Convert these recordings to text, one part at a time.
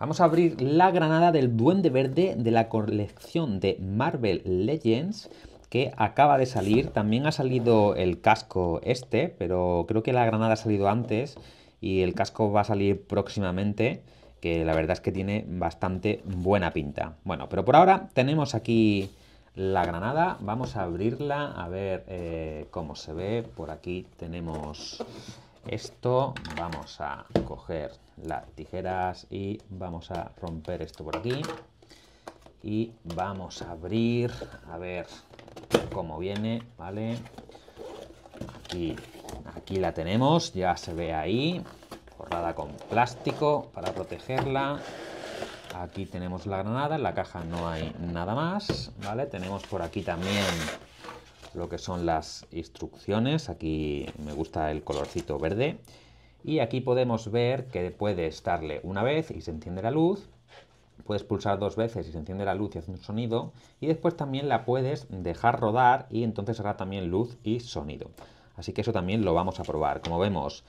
Vamos a abrir la granada del Duende Verde de la colección de Marvel Legends que acaba de salir. También ha salido el casco este, pero creo que la granada ha salido antes y el casco va a salir próximamente, que la verdad es que tiene bastante buena pinta. Bueno, pero por ahora tenemos aquí la granada. Vamos a abrirla, a ver eh, cómo se ve. Por aquí tenemos esto, vamos a coger las tijeras y vamos a romper esto por aquí. Y vamos a abrir, a ver cómo viene, ¿vale? Aquí, aquí la tenemos, ya se ve ahí, forrada con plástico para protegerla. Aquí tenemos la granada, en la caja no hay nada más, ¿vale? Tenemos por aquí también lo que son las instrucciones. Aquí me gusta el colorcito verde. Y aquí podemos ver que puedes darle una vez y se enciende la luz. Puedes pulsar dos veces y se enciende la luz y hace un sonido. Y después también la puedes dejar rodar y entonces hará también luz y sonido. Así que eso también lo vamos a probar. Como vemos,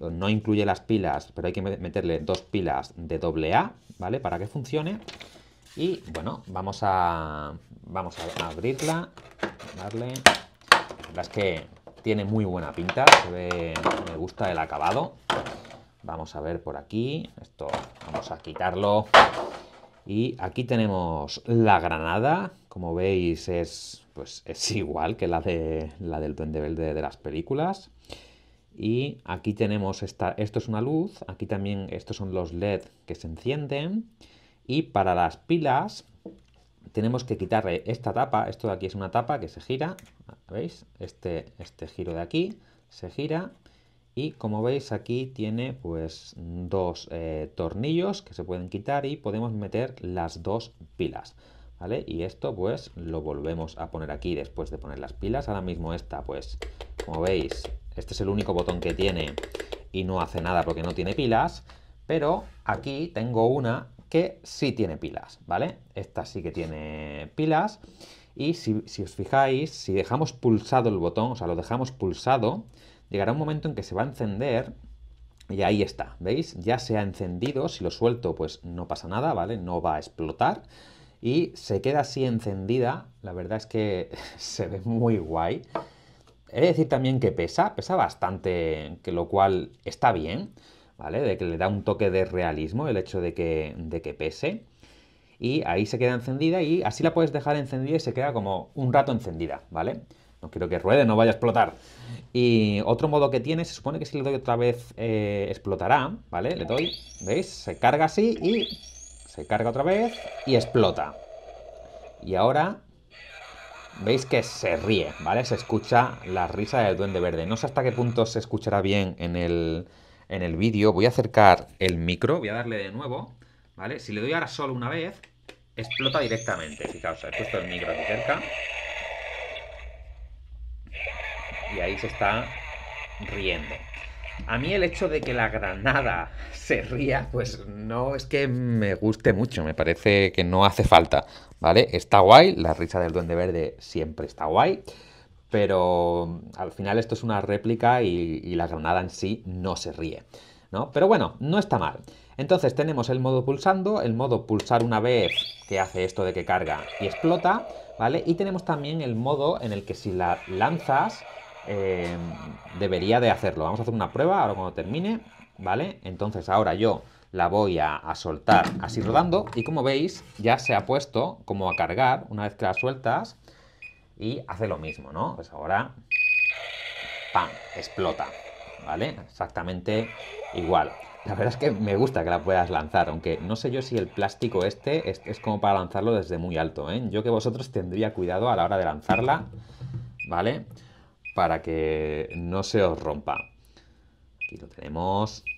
no incluye las pilas, pero hay que meterle dos pilas de AA, ¿vale? Para que funcione. Y bueno, vamos a, vamos a abrirla, darle. La verdad es que tiene muy buena pinta, me gusta el acabado. Vamos a ver por aquí, esto vamos a quitarlo. Y aquí tenemos la granada, como veis es, pues, es igual que la, de, la del duende de las películas. Y aquí tenemos, esta, esto es una luz, aquí también estos son los LED que se encienden. Y para las pilas tenemos que quitarle esta tapa, esto de aquí es una tapa que se gira, ¿veis? Este, este giro de aquí se gira y como veis aquí tiene pues dos eh, tornillos que se pueden quitar y podemos meter las dos pilas. ¿Vale? Y esto pues lo volvemos a poner aquí después de poner las pilas. Ahora mismo esta pues como veis este es el único botón que tiene y no hace nada porque no tiene pilas. Pero aquí tengo una que sí tiene pilas, ¿vale? Esta sí que tiene pilas. Y si, os fijáis, si dejamos pulsado el botón, o sea, lo dejamos pulsado, llegará un momento en que se va a encender y ahí está, ¿veis? Ya se ha encendido, si lo suelto pues no pasa nada, ¿vale? No va a explotar y se queda así encendida, la verdad es que se ve muy guay. He de decir también que pesa, pesa bastante, que lo cual está bien. ¿vale? De que le da un toque de realismo el hecho de que, que pese. Y ahí se queda encendida y así la puedes dejar encendida y se queda como un rato encendida, ¿vale? No quiero que ruede, no vaya a explotar. Y otro modo que tiene, se supone que si le doy otra vez eh, explotará, ¿vale? Le doy, ¿veis? Se carga así y se carga otra vez y explota. Y ahora veis que se ríe, ¿vale? Se escucha la risa del duende verde. No sé hasta qué punto se escuchará bien en el, en el vídeo. Voy a acercar el micro, voy a darle de nuevo, ¿vale? Si le doy ahora solo una vez, explota directamente. Fijaos, he puesto el micro aquí cerca. Y ahí se está riendo. A mí el hecho de que la granada se ría, pues no es que me guste mucho, me parece que no hace falta, ¿vale? Está guay, la risa del duende verde siempre está guay pero mm, al final esto es una réplica y, la granada en sí no se ríe. ¿no? Pero bueno, no está mal. Entonces tenemos el modo pulsando, el modo pulsar una vez que hace esto de que carga y explota, ¿vale? Y tenemos también el modo en el que si la lanzas eh, debería de hacerlo. Vamos a hacer una prueba ahora cuando termine, ¿vale? Entonces ahora yo la voy a, soltar así rodando y como veis ya se ha puesto como a cargar una vez que la sueltas y hace lo mismo, ¿no? Pues ahora, ¡pam!, explota, ¿vale? Exactamente igual. La verdad es que me gusta que la puedas lanzar, aunque no sé yo si el plástico este es, como para lanzarlo desde muy alto, ¿eh? Yo que vosotros tendría cuidado a la hora de lanzarla, ¿vale? Para que no se os rompa. Aquí lo tenemos.